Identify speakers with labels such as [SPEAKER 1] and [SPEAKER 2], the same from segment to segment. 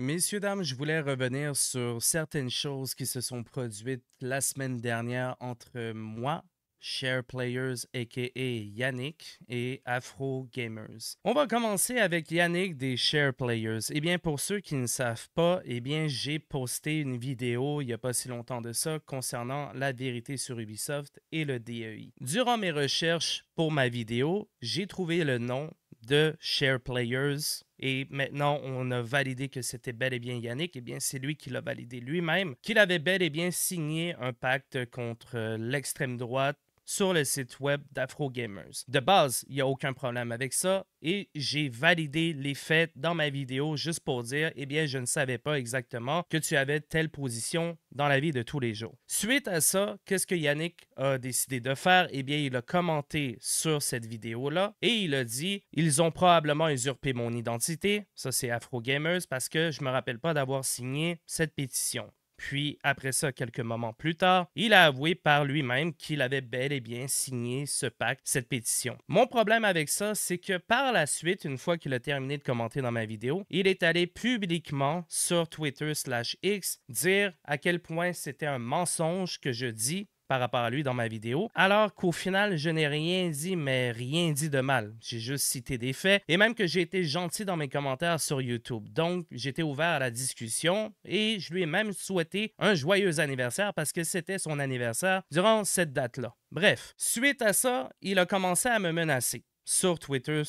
[SPEAKER 1] Messieurs, dames, je voulais revenir sur certaines choses qui se sont produites la semaine dernière entre moi, Share Players, aka Yannick, et Afro Gamers. On va commencer avec Yannick des Share Players. Eh bien, pour ceux qui ne savent pas, eh bien, j'ai posté une vidéo il n'y a pas si longtemps de ça concernant la vérité sur Ubisoft et le DEI. Durant mes recherches pour ma vidéo, j'ai trouvé le nom de Share Players. Et maintenant, on a validé que c'était bel et bien Yannick. et eh bien, c'est lui qui l'a validé lui-même, qu'il avait bel et bien signé un pacte contre euh, l'extrême droite sur le site web d'Afrogamers. De base, il n'y a aucun problème avec ça et j'ai validé les faits dans ma vidéo juste pour dire, eh bien, je ne savais pas exactement que tu avais telle position dans la vie de tous les jours. Suite à ça, qu'est-ce que Yannick a décidé de faire? Eh bien, il a commenté sur cette vidéo-là et il a dit, ils ont probablement usurpé mon identité, ça c'est Afrogamers parce que je ne me rappelle pas d'avoir signé cette pétition. Puis, après ça, quelques moments plus tard, il a avoué par lui-même qu'il avait bel et bien signé ce pacte, cette pétition. Mon problème avec ça, c'est que par la suite, une fois qu'il a terminé de commenter dans ma vidéo, il est allé publiquement sur Twitter slash X dire à quel point c'était un mensonge que je dis par rapport à lui dans ma vidéo, alors qu'au final, je n'ai rien dit, mais rien dit de mal. J'ai juste cité des faits et même que j'ai été gentil dans mes commentaires sur YouTube. Donc, j'étais ouvert à la discussion et je lui ai même souhaité un joyeux anniversaire parce que c'était son anniversaire durant cette date-là. Bref, suite à ça, il a commencé à me menacer sur Twitter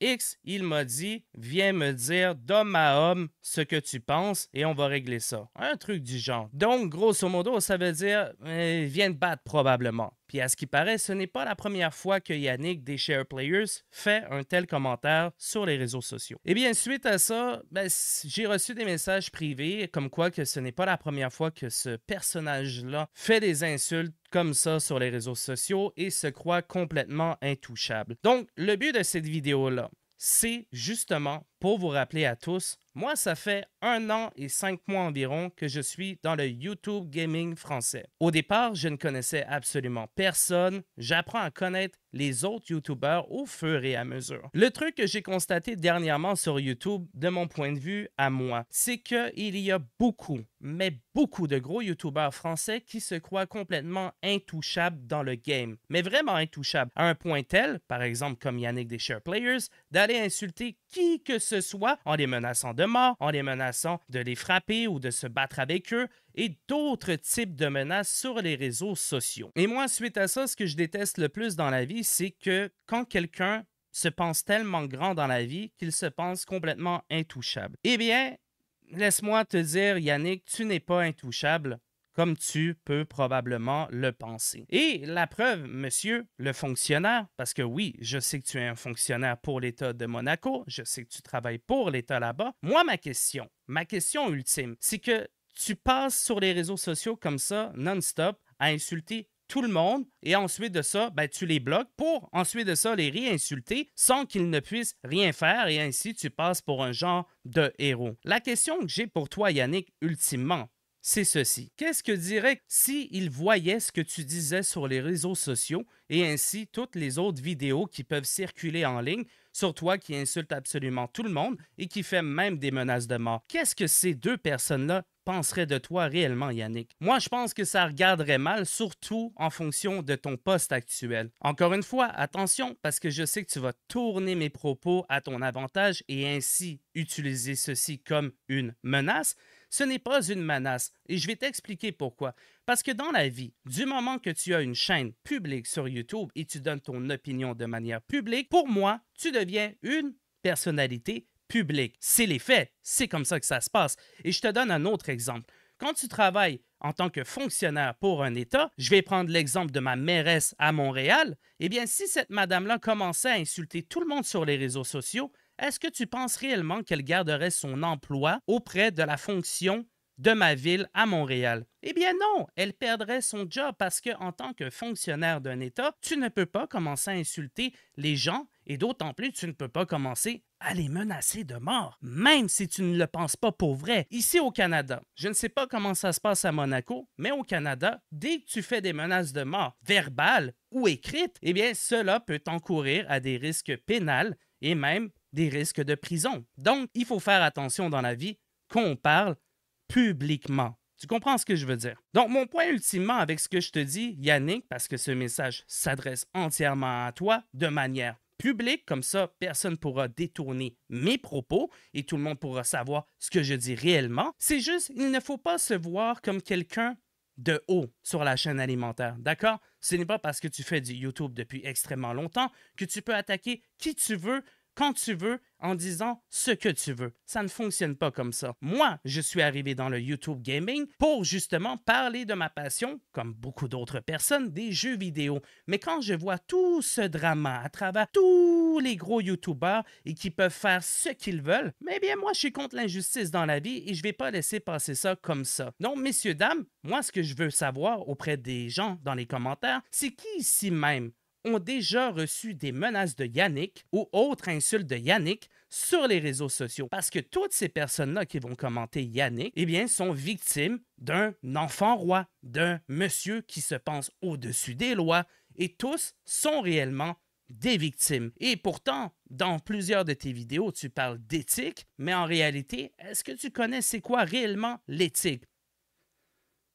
[SPEAKER 1] X, il m'a dit Viens me dire d'homme à homme ce que tu penses et on va régler ça. Un truc du genre. Donc, grosso modo, ça veut dire euh, Viens te battre probablement. Puis à ce qui paraît, ce n'est pas la première fois que Yannick des Share Players fait un tel commentaire sur les réseaux sociaux. Et bien suite à ça, ben, j'ai reçu des messages privés comme quoi que ce n'est pas la première fois que ce personnage-là fait des insultes comme ça sur les réseaux sociaux et se croient complètement intouchables. Donc, le but de cette vidéo-là, c'est justement pour vous rappeler à tous, moi, ça fait un an et cinq mois environ que je suis dans le YouTube Gaming français. Au départ, je ne connaissais absolument personne. J'apprends à connaître les autres YouTubeurs au fur et à mesure. Le truc que j'ai constaté dernièrement sur YouTube, de mon point de vue à moi, c'est qu'il y a beaucoup, mais beaucoup de gros YouTubeurs français qui se croient complètement intouchables dans le game, mais vraiment intouchables, à un point tel, par exemple comme Yannick des Share Players, d'aller insulter qui que ce ce soit en les menaçant de mort, en les menaçant de les frapper ou de se battre avec eux et d'autres types de menaces sur les réseaux sociaux. Et moi, suite à ça, ce que je déteste le plus dans la vie, c'est que quand quelqu'un se pense tellement grand dans la vie qu'il se pense complètement intouchable. Eh bien, laisse-moi te dire, Yannick, tu n'es pas intouchable comme tu peux probablement le penser. Et la preuve, monsieur, le fonctionnaire, parce que oui, je sais que tu es un fonctionnaire pour l'État de Monaco, je sais que tu travailles pour l'État là-bas. Moi, ma question, ma question ultime, c'est que tu passes sur les réseaux sociaux comme ça, non-stop, à insulter tout le monde et ensuite de ça, ben, tu les bloques pour ensuite de ça les réinsulter sans qu'ils ne puissent rien faire et ainsi tu passes pour un genre de héros. La question que j'ai pour toi, Yannick, ultimement, c'est ceci. Qu'est-ce que dirait s'il il voyait ce que tu disais sur les réseaux sociaux et ainsi toutes les autres vidéos qui peuvent circuler en ligne sur toi qui insulte absolument tout le monde et qui fait même des menaces de mort? Qu'est-ce que ces deux personnes-là penseraient de toi réellement, Yannick? Moi, je pense que ça regarderait mal, surtout en fonction de ton poste actuel. Encore une fois, attention, parce que je sais que tu vas tourner mes propos à ton avantage et ainsi utiliser ceci comme une menace, ce n'est pas une menace et je vais t'expliquer pourquoi. Parce que dans la vie, du moment que tu as une chaîne publique sur YouTube et tu donnes ton opinion de manière publique, pour moi, tu deviens une personnalité publique. C'est les faits, c'est comme ça que ça se passe. Et je te donne un autre exemple. Quand tu travailles en tant que fonctionnaire pour un État, je vais prendre l'exemple de ma mairesse à Montréal, eh bien si cette madame-là commençait à insulter tout le monde sur les réseaux sociaux, est-ce que tu penses réellement qu'elle garderait son emploi auprès de la fonction de ma ville à Montréal. Eh bien non, elle perdrait son job parce que en tant que fonctionnaire d'un État, tu ne peux pas commencer à insulter les gens et d'autant plus tu ne peux pas commencer à les menacer de mort, même si tu ne le penses pas pour vrai. Ici au Canada, je ne sais pas comment ça se passe à Monaco, mais au Canada, dès que tu fais des menaces de mort verbales ou écrites, eh bien cela peut t'encourir à des risques pénals et même des risques de prison. Donc, il faut faire attention dans la vie qu'on parle publiquement. Tu comprends ce que je veux dire? Donc, mon point ultimement avec ce que je te dis, Yannick, parce que ce message s'adresse entièrement à toi de manière publique, comme ça, personne ne pourra détourner mes propos et tout le monde pourra savoir ce que je dis réellement. C'est juste, il ne faut pas se voir comme quelqu'un de haut sur la chaîne alimentaire, d'accord? Ce n'est pas parce que tu fais du YouTube depuis extrêmement longtemps que tu peux attaquer qui tu veux quand tu veux, en disant ce que tu veux. Ça ne fonctionne pas comme ça. Moi, je suis arrivé dans le YouTube Gaming pour justement parler de ma passion, comme beaucoup d'autres personnes, des jeux vidéo. Mais quand je vois tout ce drama à travers tous les gros YouTubers et qui peuvent faire ce qu'ils veulent, eh bien moi, je suis contre l'injustice dans la vie et je ne vais pas laisser passer ça comme ça. Donc, messieurs, dames, moi, ce que je veux savoir auprès des gens dans les commentaires, c'est qui ici même ont déjà reçu des menaces de Yannick ou autres insultes de Yannick sur les réseaux sociaux. Parce que toutes ces personnes-là qui vont commenter Yannick, eh bien, sont victimes d'un enfant roi, d'un monsieur qui se pense au-dessus des lois, et tous sont réellement des victimes. Et pourtant, dans plusieurs de tes vidéos, tu parles d'éthique, mais en réalité, est-ce que tu connais c'est quoi réellement l'éthique?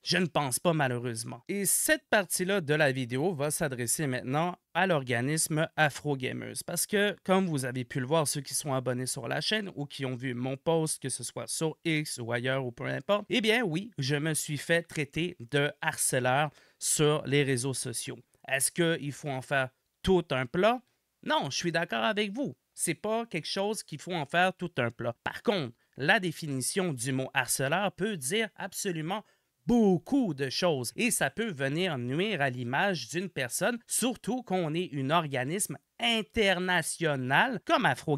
[SPEAKER 1] Je ne pense pas malheureusement. Et cette partie-là de la vidéo va s'adresser maintenant à l'organisme Afro Gamers parce que comme vous avez pu le voir ceux qui sont abonnés sur la chaîne ou qui ont vu mon post que ce soit sur X ou ailleurs ou peu importe, eh bien oui, je me suis fait traiter de harceleur sur les réseaux sociaux. Est-ce qu'il faut en faire tout un plat Non, je suis d'accord avec vous. C'est pas quelque chose qu'il faut en faire tout un plat. Par contre, la définition du mot harceleur peut dire absolument beaucoup de choses et ça peut venir nuire à l'image d'une personne, surtout qu'on est un organisme international comme Afro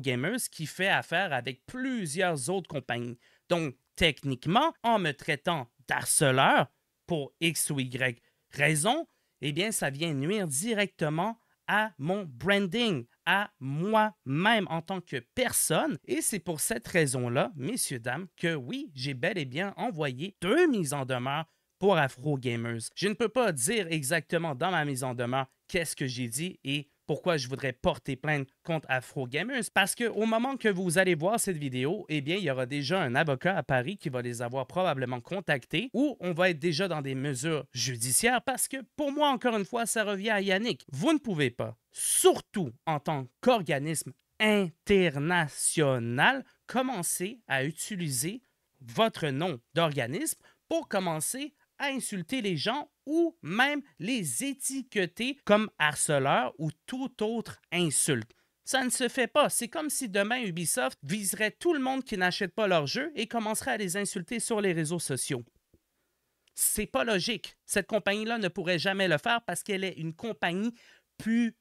[SPEAKER 1] qui fait affaire avec plusieurs autres compagnies. Donc, techniquement, en me traitant d'harceleur pour X ou Y raison, eh bien, ça vient nuire directement à mon branding, à moi-même en tant que personne. Et c'est pour cette raison-là, messieurs, dames, que oui, j'ai bel et bien envoyé deux mises en demeure pour Afro Gamers. Je ne peux pas dire exactement dans ma mise en demeure qu'est-ce que j'ai dit et pourquoi je voudrais porter plainte contre Afro Gamers parce que au moment que vous allez voir cette vidéo, eh bien, il y aura déjà un avocat à Paris qui va les avoir probablement contactés ou on va être déjà dans des mesures judiciaires parce que pour moi encore une fois, ça revient à Yannick. Vous ne pouvez pas surtout en tant qu'organisme international, commencez à utiliser votre nom d'organisme pour commencer à insulter les gens ou même les étiqueter comme harceleurs ou toute autre insulte. Ça ne se fait pas. C'est comme si demain Ubisoft viserait tout le monde qui n'achète pas leur jeu et commencerait à les insulter sur les réseaux sociaux. C'est pas logique. Cette compagnie-là ne pourrait jamais le faire parce qu'elle est une compagnie plus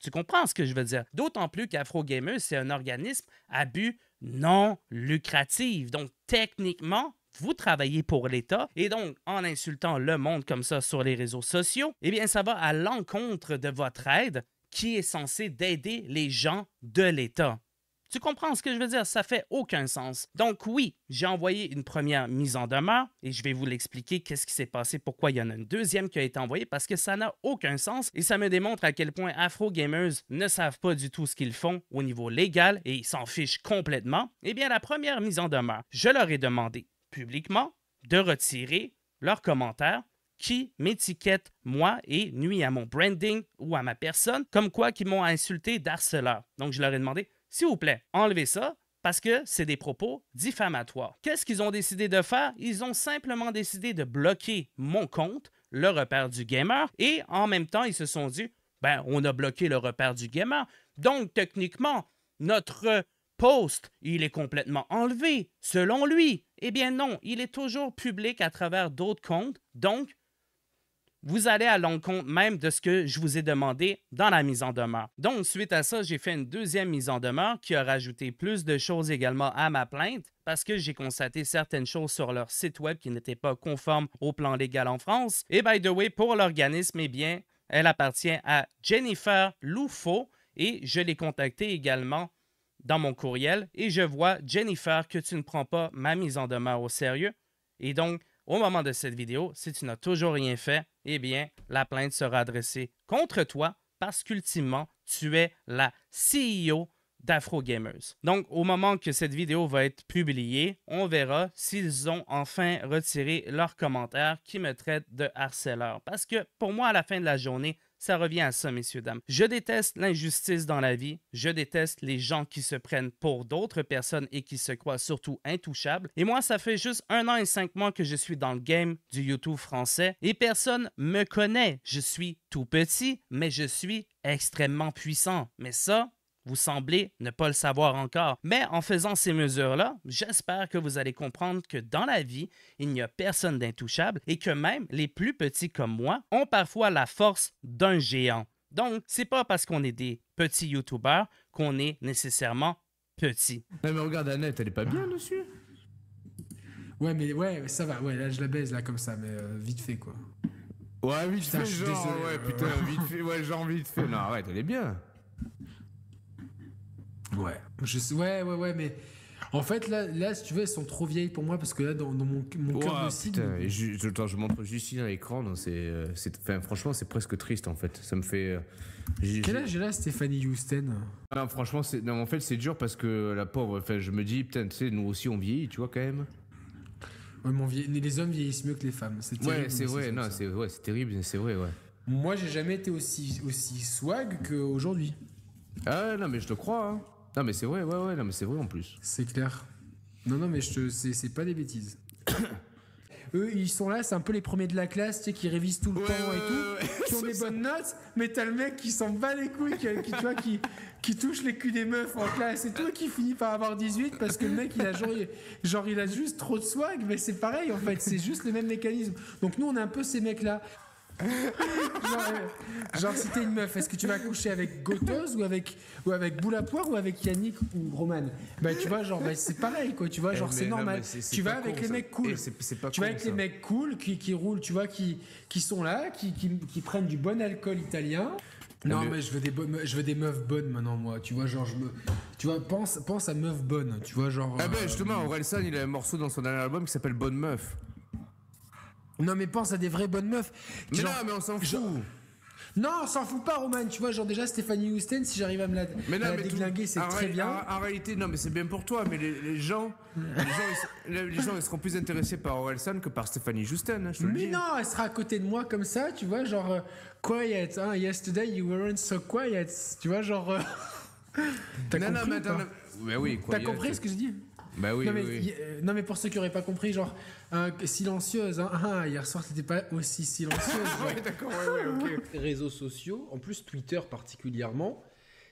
[SPEAKER 1] tu comprends ce que je veux dire? D'autant plus qu'Afro c'est un organisme à but non lucratif. Donc, techniquement, vous travaillez pour l'État et donc en insultant le monde comme ça sur les réseaux sociaux, eh bien ça va à l'encontre de votre aide qui est censée d'aider les gens de l'État. Tu comprends ce que je veux dire? Ça fait aucun sens. Donc oui, j'ai envoyé une première mise en demeure et je vais vous l'expliquer qu'est-ce qui s'est passé, pourquoi il y en a une deuxième qui a été envoyée parce que ça n'a aucun sens et ça me démontre à quel point Afro Gamers ne savent pas du tout ce qu'ils font au niveau légal et ils s'en fichent complètement. Eh bien, la première mise en demeure, je leur ai demandé publiquement de retirer leurs commentaires qui m'étiquettent moi et nuit à mon branding ou à ma personne comme quoi qu'ils m'ont insulté d'harceleur. Donc je leur ai demandé s'il vous plaît, enlevez ça parce que c'est des propos diffamatoires. Qu'est-ce qu'ils ont décidé de faire? Ils ont simplement décidé de bloquer mon compte, le repère du gamer, et en même temps, ils se sont dit, ben, on a bloqué le repère du gamer. Donc, techniquement, notre post, il est complètement enlevé, selon lui. Eh bien non, il est toujours public à travers d'autres comptes, donc vous allez à l'encontre même de ce que je vous ai demandé dans la mise en demeure. Donc, suite à ça, j'ai fait une deuxième mise en demeure qui a rajouté plus de choses également à ma plainte parce que j'ai constaté certaines choses sur leur site web qui n'étaient pas conformes au plan légal en France. Et by the way, pour l'organisme, eh bien, elle appartient à Jennifer Loufo et je l'ai contactée également dans mon courriel et je vois Jennifer que tu ne prends pas ma mise en demeure au sérieux. Et donc, au moment de cette vidéo, si tu n'as toujours rien fait, eh bien, la plainte sera adressée contre toi parce qu'ultimement, tu es la CEO d'AfroGamers. Donc, au moment que cette vidéo va être publiée, on verra s'ils ont enfin retiré leurs commentaires qui me traitent de harceleur. Parce que pour moi, à la fin de la journée, ça revient à ça, messieurs, dames. Je déteste l'injustice dans la vie. Je déteste les gens qui se prennent pour d'autres personnes et qui se croient surtout intouchables. Et moi, ça fait juste un an et cinq mois que je suis dans le game du YouTube français et personne me connaît. Je suis tout petit, mais je suis extrêmement puissant. Mais ça, vous semblez ne pas le savoir encore. Mais en faisant ces mesures-là, j'espère que vous allez comprendre que dans la vie, il n'y a personne d'intouchable et que même les plus petits comme moi ont parfois la force d'un géant. Donc, c'est pas parce qu'on est des petits Youtubers qu'on est nécessairement petit. Non mais regarde Annette, elle est pas bien dessus.
[SPEAKER 2] Ouais mais ouais, ça va. Ouais, là je la baise là comme ça mais euh, vite fait quoi. Ouais, vite fait, ouais, euh, putain, vite fait, ouais, genre vite fait. Non, arrête, elle est bien. Ouais, je ouais, ouais, ouais, mais. En fait, là, là, si tu veux, elles sont trop vieilles pour moi parce que là, dans, mon, cœur aussi... de
[SPEAKER 1] cible. je, je, montre Justine à l'écran. Euh, franchement, c'est presque triste en fait. Ça me fait. Euh, Quel âge
[SPEAKER 2] est Stéphanie Houston
[SPEAKER 1] ah Non, Franchement, non, en fait, c'est dur parce que la pauvre. Enfin, je me dis, putain, tu sais, nous aussi, on vieillit, tu vois, quand même.
[SPEAKER 2] Ouais, les hommes vieillissent mieux que les femmes. C'est terrible. Ouais, c'est vrai, non,
[SPEAKER 1] c'est ouais, terrible, c'est vrai, ouais.
[SPEAKER 2] Moi, j'ai jamais été aussi, aussi swag qu'aujourd'hui. Ah, non, mais je te crois, hein. Non, mais c'est vrai, ouais, ouais, non, mais c'est vrai en plus. C'est clair. Non, non, mais je te... c'est pas des bêtises. Eux, ils sont là, c'est un peu les premiers de la classe, tu sais, qui révisent tout le temps et tout, qui ont des bonnes notes, mais t'as le mec qui s'en bat les couilles, qui, tu vois, qui, qui touche les cul des meufs en classe et tout, qui finit par avoir 18 parce que le mec, il a genre, il a juste trop de swag, mais c'est pareil en fait, c'est juste le même mécanisme. Donc nous, on est un peu ces mecs-là. Euh, genre, si t'es une meuf, est-ce que tu vas coucher avec Goteuse ou avec, ou avec Poire ou avec Yannick ou Roman Bah, tu vois, genre, bah, c'est pareil, quoi. Tu vois, eh, genre, c'est normal. tu vas avec les mecs cool.
[SPEAKER 1] Eh, pas tu vas avec les
[SPEAKER 2] mecs cool qui, qui roulent, tu vois, qui, qui sont là, qui, qui, prennent du bon alcool italien. Eh, non, mais, je, veux des je veux des meufs bonnes maintenant, moi. Tu vois, genre, je me. Tu vois, pense, pense à meuf bonne Tu vois, genre. Ah, ben euh, justement, Orelsan,
[SPEAKER 1] il a un morceau dans son dernier album qui s'appelle Bonne Meuf.
[SPEAKER 2] Non, mais pense à des vraies bonnes meufs. Mais non, mais on s'en fout. Non, on s'en fout pas, Roman. Tu vois, genre déjà Stéphanie Houston, si j'arrive à me la, déglinguer, c'est très bien.
[SPEAKER 1] En, réalité, non, mais c'est bien pour toi. Mais les, gens, les, gens ils, seront plus intéressés par Orelsan que par Stéphanie Houston. Hein,
[SPEAKER 2] mais non, elle sera à côté de moi comme ça, tu vois, genre euh, quiet. Hein, yesterday you weren't so quiet. Tu vois, genre. Euh. Non T'as compris non, mais, attends, mais oui, T'as compris ce que je dis bah oui, non, mais, oui, euh, non, mais pour ceux qui n'auraient pas compris, genre, euh, silencieuse, hein. ah, ah, hier soir, c'était pas aussi silencieuse. Ah, d'accord, ouais, ouais, Réseaux sociaux, en plus Twitter particulièrement,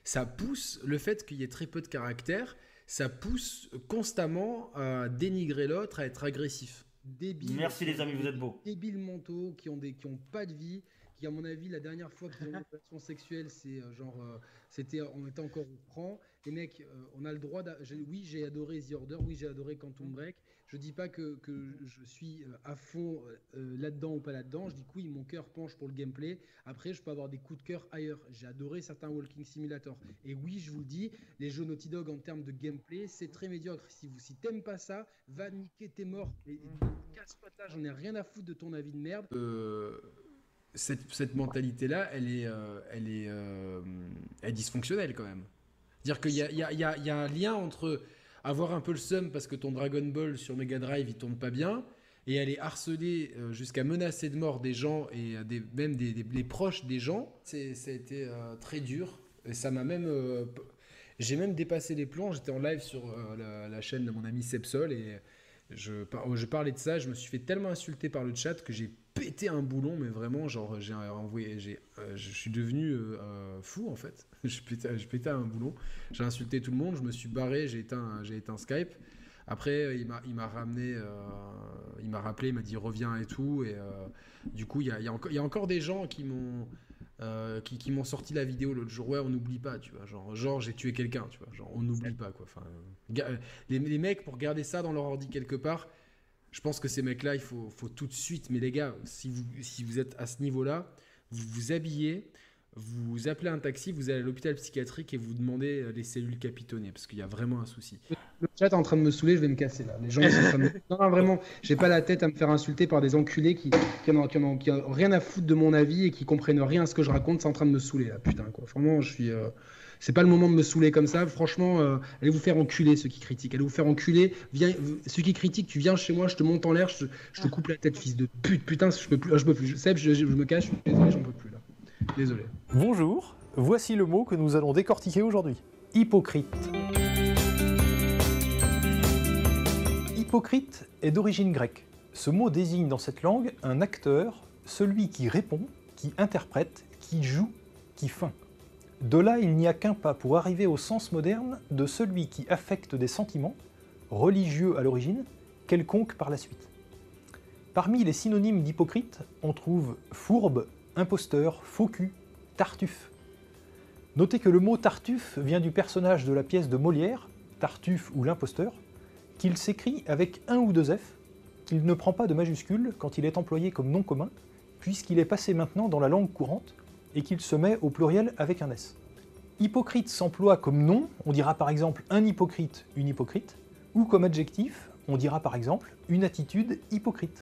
[SPEAKER 2] ça pousse le fait qu'il y ait très peu de caractères, ça pousse constamment à dénigrer l'autre, à être agressif. Débile. Merci les amis, vous êtes beaux. Débiles mentaux qui ont des qui ont pas de vie, à mon avis, la dernière fois que ont eu une relation sexuelle, c'est euh, genre, euh, c'était, on était encore au franc. Les mecs, euh, on a le droit. Oui, j'ai adoré The Order. Oui, j'ai adoré Quantum mm. Break. Je dis pas que, mm. je suis à fond là-dedans ou pas là-dedans. Je dis que oui, mon cœur penche pour le gameplay. Après, je peux avoir des coups de cœur ailleurs. J'ai adoré certains Walking Simulator. Et oui, je vous le dis, les jeux Naughty Dog en termes de gameplay, c'est très médiocre. Si vous, si t'aimes pas ça, va niquer tes morts. Et, mm. casse j'en ai rien à foutre de ton avis de merde. Euh cette, mentalité-là, elle est, euh, euh, elle, est, dysfonctionnelle quand même. Dire qu'il y, y, y, y a, un lien entre avoir un peu le seum parce que ton Dragon Ball sur Mega Drive il tombe pas bien et aller harceler euh, jusqu'à menacer de mort des gens et même des, proches des gens, ça a été très dur. Et ça m'a même. j'ai même dépassé les plans. J'étais en live sur la, chaîne de mon ami Sepsol et je, oh, je parlais de ça, je me suis fait tellement insulter par le chat que j'ai pété un boulon, mais vraiment, genre, j'ai envoyé, j'ai, euh, je suis devenu euh, fou en fait. je, pétais, je un boulon, j'ai insulté tout le monde, je me suis barré, j'ai éteint, j'ai éteint Skype. Après, euh, il m'a, il m'a ramené, il m'a rappelé, il m'a dit reviens et tout. Et du coup, il y y a encore des gens qui m'ont euh, qui, m'ont sorti la vidéo l'autre jour. Ouais, on n'oublie pas, tu vois. Genre, j'ai tué quelqu'un, tu vois. Genre, on n'oublie pas, quoi. Enfin, euh, les, les, mecs, pour garder ça dans leur ordi quelque part, je pense que ces mecs-là, il faut, tout de suite. Mais les gars, si vous, si vous êtes à ce niveau-là, vous vous habillez, vous appelez un taxi, vous allez à l'hôpital psychiatrique et vous demandez euh, les cellules capitonnées parce qu'il y a vraiment un souci. Le chat est en train de me saouler, je vais me casser là. Les gens sont Non, vraiment, j'ai pas la tête à me faire insulter par des enculés qui, n'ont rien à foutre de mon avis et qui comprennent rien à ce que je raconte, c'est en train de me saouler là, putain quoi. Vraiment, je suis. Euh, c'est pas le moment de me saouler comme ça. Franchement, euh, allez vous faire enculer ceux qui critiquent. Allez vous faire enculer. Viens, ceux qui critiquent, tu viens chez moi, je te monte en l'air, je, te coupe la tête, fils de pute. Putain, je peux plus. Oh, je peux plus. Je, Seb, je, me cache, je suis j'en peux plus. Désolé. Bonjour, voici le mot que nous allons décortiquer aujourd'hui. Hypocrite. Hypocrite est d'origine grecque. Ce mot désigne dans cette langue un acteur, celui qui répond, qui interprète, qui joue, qui feint. De là, il n'y a qu'un pas pour arriver au sens moderne de celui qui affecte des sentiments, religieux à l'origine, quelconque par la suite. Parmi les synonymes d'hypocrite, on trouve fourbe, imposteur, faux cul, tartuffe. Notez que le mot tartuffe vient du personnage de la pièce de Molière, Tartuffe ou l'imposteur, qu'il s'écrit avec un ou deux F, qu'il ne prend pas de majuscule quand il est employé comme nom commun, puisqu'il est passé maintenant dans la langue courante et qu'il se met au pluriel avec un S. Hypocrite s'emploie comme nom, on dira par exemple un hypocrite, une hypocrite, ou comme adjectif, on dira par exemple une attitude hypocrite.